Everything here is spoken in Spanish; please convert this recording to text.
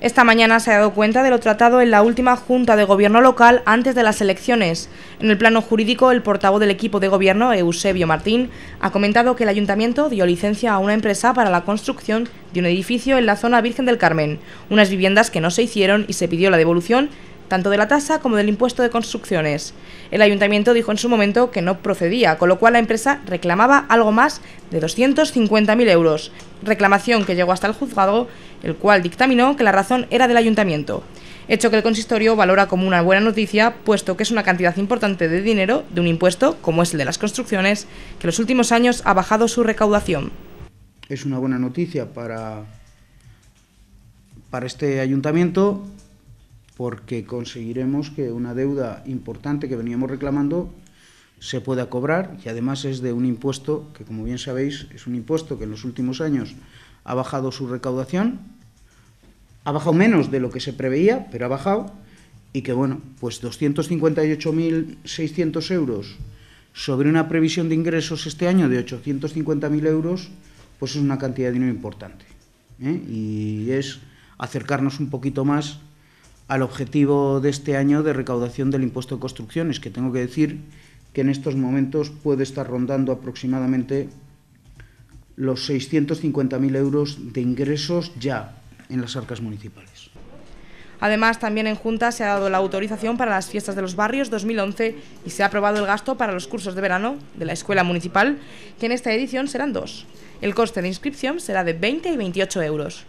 Esta mañana se ha dado cuenta de lo tratado en la última Junta de Gobierno local antes de las elecciones. En el plano jurídico, el portavoz del equipo de gobierno, Eusebio Martín, ha comentado que el ayuntamiento dio licencia a una empresa para la construcción de un edificio en la zona Virgen del Carmen, unas viviendas que no se hicieron y se pidió la devolución tanto de la tasa como del impuesto de construcciones. El ayuntamiento dijo en su momento que no procedía, con lo cual la empresa reclamaba algo más de 250.000 euros, reclamación que llegó hasta el juzgado el cual dictaminó que la razón era del ayuntamiento, hecho que el consistorio valora como una buena noticia, puesto que es una cantidad importante de dinero de un impuesto, como es el de las construcciones, que en los últimos años ha bajado su recaudación. Es una buena noticia para, para este ayuntamiento porque conseguiremos que una deuda importante que veníamos reclamando se pueda cobrar y además es de un impuesto que, como bien sabéis, es un impuesto que en los últimos años ha bajado su recaudación, ha bajado menos de lo que se preveía, pero ha bajado y que, bueno, pues 258.600 euros sobre una previsión de ingresos este año de 850.000 euros, pues es una cantidad de dinero importante. ¿eh? Y es acercarnos un poquito más al objetivo de este año de recaudación del impuesto de construcciones, que tengo que decir que en estos momentos puede estar rondando aproximadamente los 650.000 euros de ingresos ya en las arcas municipales. Además, también en Junta se ha dado la autorización para las fiestas de los barrios 2011 y se ha aprobado el gasto para los cursos de verano de la Escuela Municipal, que en esta edición serán dos. El coste de inscripción será de 20 y 28 euros.